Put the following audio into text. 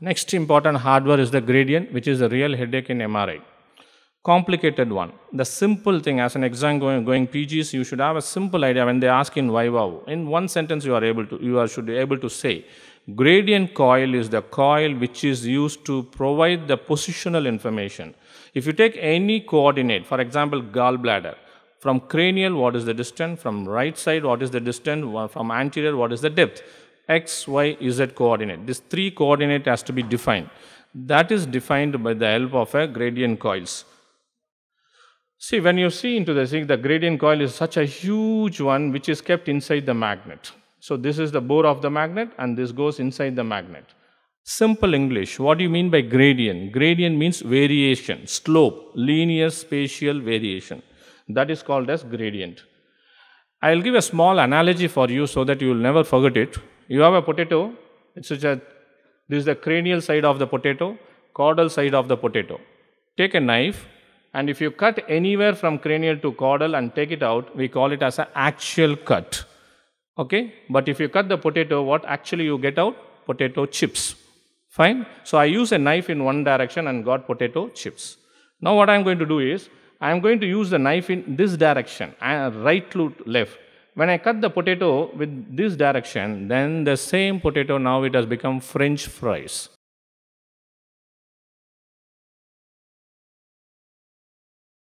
Next important hardware is the gradient, which is a real headache in MRI. Complicated one. The simple thing, as an exam going, going PGs, you should have a simple idea when they ask in why wow. In one sentence, you are able to, you are, should be able to say, gradient coil is the coil which is used to provide the positional information. If you take any coordinate, for example, gallbladder, from cranial, what is the distance? From right side, what is the distance? From anterior, what is the depth? x, y, z coordinate. This three coordinate has to be defined. That is defined by the help of a gradient coils. See, when you see into this thing, the gradient coil is such a huge one which is kept inside the magnet. So this is the bore of the magnet and this goes inside the magnet. Simple English, what do you mean by gradient? Gradient means variation, slope, linear spatial variation. That is called as gradient. I will give a small analogy for you so that you will never forget it. You have a potato, such this is the cranial side of the potato, caudal side of the potato. Take a knife and if you cut anywhere from cranial to caudal and take it out, we call it as an actual cut. Okay? But if you cut the potato, what actually you get out? Potato chips. Fine? So I use a knife in one direction and got potato chips. Now what I am going to do is, I am going to use the knife in this direction, uh, right to left when I cut the potato with this direction, then the same potato now it has become French fries.